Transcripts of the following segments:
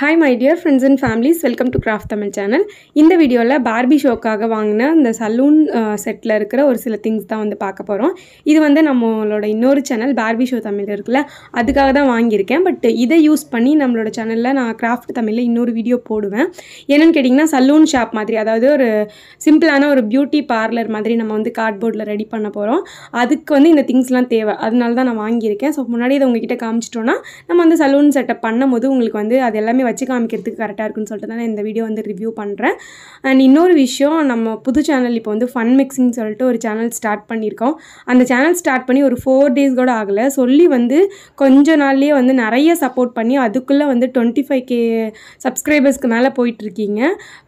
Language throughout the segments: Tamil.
hi my dear friends and families welcome to craft Tamil channel இந்த வீடியோவில் பார்பி ஷோக்காக வாங்கின இந்த சலூன் செட்டில் இருக்கிற ஒரு சில திங்ஸ் தான் வந்து பார்க்க போகிறோம் இது வந்து நம்மளோட இன்னொரு சேனல் பார்பி ஷோ தமிழ் இருக்குல்ல அதுக்காக தான் வாங்கியிருக்கேன் பட் இதை யூஸ் பண்ணி நம்மளோட சேனலில் நான் கிராஃப்ட் தமிழில் இன்னொரு வீடியோ போடுவேன் என்னென்னு கேட்டிங்கன்னா சலூன் ஷாப் மாதிரி அதாவது ஒரு சிம்பிளான ஒரு பியூட்டி பார்லர் மாதிரி நம்ம வந்து கார்ட்போர்டில் ரெடி பண்ண போகிறோம் அதுக்கு வந்து இந்த திங்ஸ்லாம் தேவை அதனால தான் நான் வாங்கியிருக்கேன் ஸோ முன்னாடி இதை உங்ககிட்ட காமிச்சிட்டோன்னா நம்ம வந்து சலூன் செட்டப் பண்ணும்போது உங்களுக்கு வந்து அது எல்லாமே வச்சு காமிக்கிறதுக்கு கரெக்டாக இருக்குன்னு சொல்லிட்டு தான் இந்த வீடியோ வந்து ரிவ்யூ பண்ணுறேன் அண்ட் இன்னொரு விஷயம் நம்ம புது சேனல் இப்போ வந்து ஃபன் மிக்ஸிங் சொல்லிட்டு ஒரு சேனல் ஸ்டார்ட் பண்ணியிருக்கோம் அந்த சேனல் ஸ்டார்ட் பண்ணி ஒரு ஃபோர் டேஸ் கூட ஆகலை சொல்லி வந்து கொஞ்ச நாள்லேயே வந்து நிறைய சப்போர்ட் பண்ணி அதுக்குள்ளே வந்து டுவெண்ட்டி ஃபைவ் கே சப்ஸ்கிரைபர்ஸ்க்கு மேலே போயிட்டுருக்கீங்க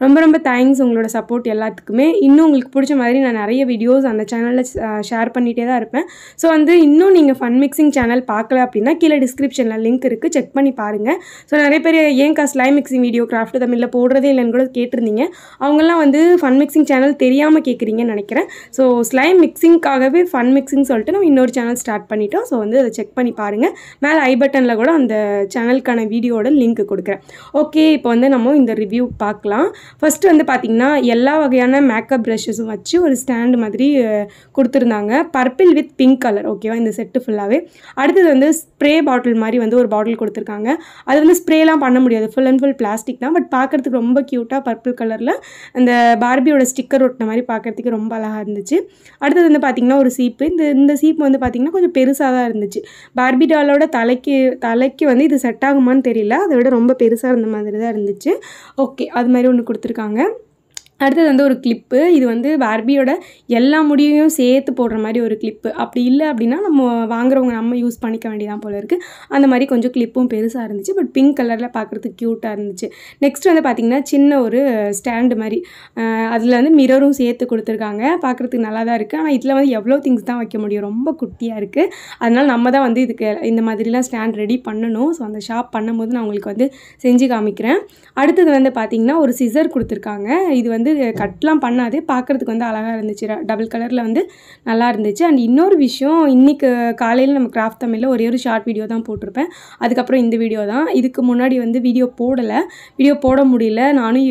ரொம்ப ரொம்ப தேங்க்ஸ் உங்களோட சப்போர்ட் எல்லாத்துக்குமே இன்னும் உங்களுக்கு பிடிச்ச மாதிரி நான் நிறைய வீடியோஸ் அந்த சேனலில் ஷேர் பண்ணிகிட்டே தான் இருப்பேன் ஸோ வந்து இன்னும் நீங்கள் ஃபன் மிக்ஸிங் சேனல் பார்க்கல அப்படின்னா கீழே டிஸ்கிரிப்ஷனில் லிங்க் இருக்குது செக் பண்ணி பாருங்கள் ஸோ நிறைய பேர் ஏன் Priyanka slime mixing video craft தமிழில் போடுறதே இல்லைன்னு கூட கேட்டிருந்தீங்க அவங்கெல்லாம் வந்து ஃபன் மிக்சிங் சேனல் தெரியாமல் கேட்குறீங்கன்னு நினைக்கிறேன் ஸோ ஸ்லை மிக்சிங்க்காகவே ஃபன் மிக்சிங் சொல்லிட்டு நம்ம இன்னொரு சேனல் ஸ்டார்ட் பண்ணிட்டோம் ஸோ வந்து அதை செக் பண்ணி பாருங்கள் மேலே ஐ பட்டனில் கூட அந்த சேனலுக்கான வீடியோட லிங்க் கொடுக்குறேன் ஓகே இப்போ வந்து நம்ம இந்த ரிவ்யூ பார்க்கலாம் ஃபஸ்ட்டு வந்து பார்த்திங்கன்னா எல்லா வகையான மேக்கப் ப்ரஷஸும் வச்சு ஒரு ஸ்டாண்டு மாதிரி கொடுத்துருந்தாங்க பர்பிள் வித் பிங்க் கலர் ஓகேவா இந்த செட்டு ஃபுல்லாகவே அடுத்தது வந்து ஸ்ப்ரே பாட்டில் மாதிரி வந்து ஒரு பாட்டில் கொடுத்துருக்காங்க அது வந்து ஸ்ப்ரேலாம் பண்ண முடியாது இது ஃபுல் அண்ட் ஃபுல் பிளாஸ்டிக் தான் பட் பார்க்குறதுக்கு ரொம்ப க்யூட்டாக பர்பிள் கலரில் அந்த பார்பியோட ஸ்டிக்கர் ஒட்டின மாதிரி பார்க்குறதுக்கு ரொம்ப அழகாக இருந்துச்சு அடுத்தது வந்து பார்த்திங்கன்னா ஒரு சீப்பு இந்த இந்த சீப்பு வந்து பார்த்திங்கன்னா கொஞ்சம் பெருசாக தான் இருந்துச்சு பார்பி டாலோட தலைக்கு தலைக்கு வந்து இது செட் ஆகுமான்னு தெரியல அதை விட ரொம்ப பெருசாக இருந்த மாதிரி தான் இருந்துச்சு ஓகே அது மாதிரி ஒன்று கொடுத்துருக்காங்க அடுத்தது வந்து ஒரு கிளிப்பு இது வந்து பார்பியோட எல்லா முடியையும் சேர்த்து போடுற மாதிரி ஒரு கிளிப்பு அப்படி இல்லை அப்படின்னா நம்ம வாங்குறவங்க நம்ம யூஸ் பண்ணிக்க வேண்டியதான் போல் இருக்குது அந்த மாதிரி கொஞ்சம் கிளிப்பும் பெருசாக இருந்துச்சு பட் பிங்க் கலரில் பார்க்குறதுக்கு க்யூட்டாக இருந்துச்சு நெக்ஸ்ட் வந்து பார்த்திங்கன்னா சின்ன ஒரு ஸ்டாண்டு மாதிரி அதில் வந்து மிரரும் சேர்த்து கொடுத்துருக்காங்க பார்க்குறதுக்கு நல்லா தான் இருக்குது ஆனால் இதில் வந்து எவ்வளோ திங்ஸ் தான் வைக்க முடியும் ரொம்ப குட்டியாக இருக்குது அதனால் நம்ம தான் வந்து இதுக்கு இந்த மாதிரிலாம் ஸ்டாண்ட் ரெடி பண்ணணும் ஸோ அந்த ஷாப் பண்ணும்போது நான் உங்களுக்கு வந்து செஞ்சு காமிக்கிறேன் அடுத்தது வந்து பார்த்திங்கன்னா ஒரு சிசர் கொடுத்துருக்காங்க இது வந்து வந்து கட்லாம் பண்ணாது பார்க்குறதுக்கு வந்து அழகாக இருந்துச்சு டபுள் கலரில் வந்து நல்லா இருந்துச்சு அண்ட் இன்னொரு விஷயம் இன்னைக்கு காலையில் நம்ம கிராஃப்ட் தமிழில் ஒரே ஒரு ஷார்ட் வீடியோ தான் போட்டிருப்பேன் அதுக்கப்புறம் இந்த வீடியோ தான் இதுக்கு முன்னாடி வந்து வீடியோ போடலை வீடியோ போட முடியல நானும்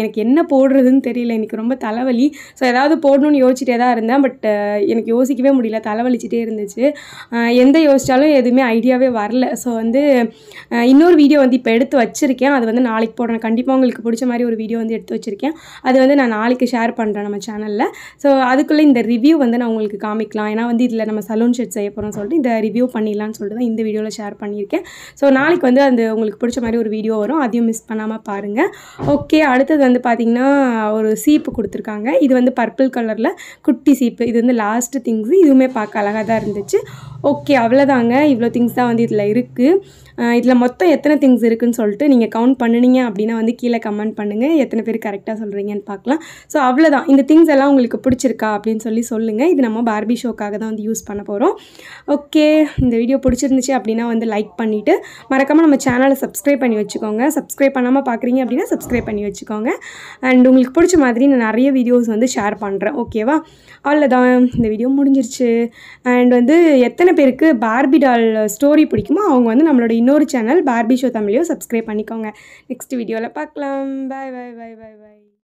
எனக்கு என்ன போடுறதுன்னு தெரியல இன்னைக்கு ரொம்ப தலைவலி ஸோ ஏதாவது போடணும்னு யோசிச்சுட்டே தான் இருந்தேன் பட் எனக்கு யோசிக்கவே முடியல தலைவலிச்சிட்டே இருந்துச்சு எந்த யோசித்தாலும் எதுவுமே ஐடியாவே வரல ஸோ வந்து இன்னொரு வீடியோ வந்து இப்போ எடுத்து வச்சுருக்கேன் அது வந்து நாளைக்கு போடுறேன் கண்டிப்பாக உங்களுக்கு பிடிச்ச மாதிரி ஒரு வீடியோ வந்து எடுத்து வச்சுருக்கேன் அது அது வந்து நான் நாளைக்கு ஷேர் பண்ணுறேன் நம்ம சேனலில் ஸோ அதுக்குள்ளே இந்த ரிவ்யூ வந்து நான் உங்களுக்கு காமிக்கலாம் ஏன்னா வந்து இதில் நம்ம சலூன் ஷெட் செய்ய போகிறோம் சொல்லிட்டு இந்த ரிவ்யூ பண்ணிடலாம்னு சொல்லிட்டு தான் இந்த வீடியோவில் ஷேர் பண்ணியிருக்கேன் ஸோ நாளைக்கு வந்து அந்த உங்களுக்கு பிடிச்ச மாதிரி ஒரு வீடியோ வரும் அதையும் மிஸ் பண்ணாமல் பாருங்கள் ஓகே அடுத்தது வந்து பார்த்திங்கன்னா ஒரு சீப்பு கொடுத்துருக்காங்க இது வந்து பர்பிள் கலரில் குட்டி சீப்பு இது வந்து லாஸ்ட்டு திங்ஸ் இதுவுமே பார்க்க அழகாக தான் இருந்துச்சு ஓகே அவ்வளோதாங்க இவ்வளோ திங்ஸ் தான் வந்து இதில் இருக்குது இதில் மொத்தம் எத்தனை திங்ஸ் இருக்குதுன்னு சொல்லிட்டு நீங்கள் கவுண்ட் பண்ணுனீங்க அப்படின்னா வந்து கீழே கமெண்ட் பண்ணுங்கள் எத்தனை பேர் கரெக்டாக சொல்கிறீங்கன்னு பார்க்கலாம் ஸோ அவ்வளோதான் இந்த திங்ஸ் எல்லாம் உங்களுக்கு பிடிச்சிருக்கா அப்படின்னு சொல்லி சொல்லுங்கள் இது நம்ம பார்பி ஷோக்காக தான் வந்து யூஸ் பண்ண போகிறோம் ஓகே இந்த வீடியோ பிடிச்சிருந்துச்சு அப்படின்னா வந்து லைக் பண்ணிவிட்டு மறக்காமல் நம்ம சேனலை சப்ஸ்கிரைப் பண்ணி வச்சுக்கோங்க சப்ஸ்கிரைப் பண்ணாமல் பார்க்குறீங்க அப்படின்னா சப்ஸ்கிரைப் பண்ணி வச்சுக்கோங்க அண்ட் உங்களுக்கு பிடிச்ச மாதிரி நான் நிறைய வீடியோஸ் வந்து ஷேர் பண்ணுறேன் ஓகேவா அவ்வளோதான் இந்த வீடியோ முடிஞ்சிருச்சு அண்ட் வந்து எத்தனை பேருக்கு பார்பி டால் ஸ்டோரி பிடிக்குமோ அவங்க வந்து நம்மளோட இன்னொரு சேனல் பார்பி ஷோ தமிழையும் சப்ஸ்கிரைப் பண்ணிக்கோங்க நெக்ஸ்ட் வீடியோவில் பார்க்கலாம் பாய் பாய் பாய் பாய் பாய்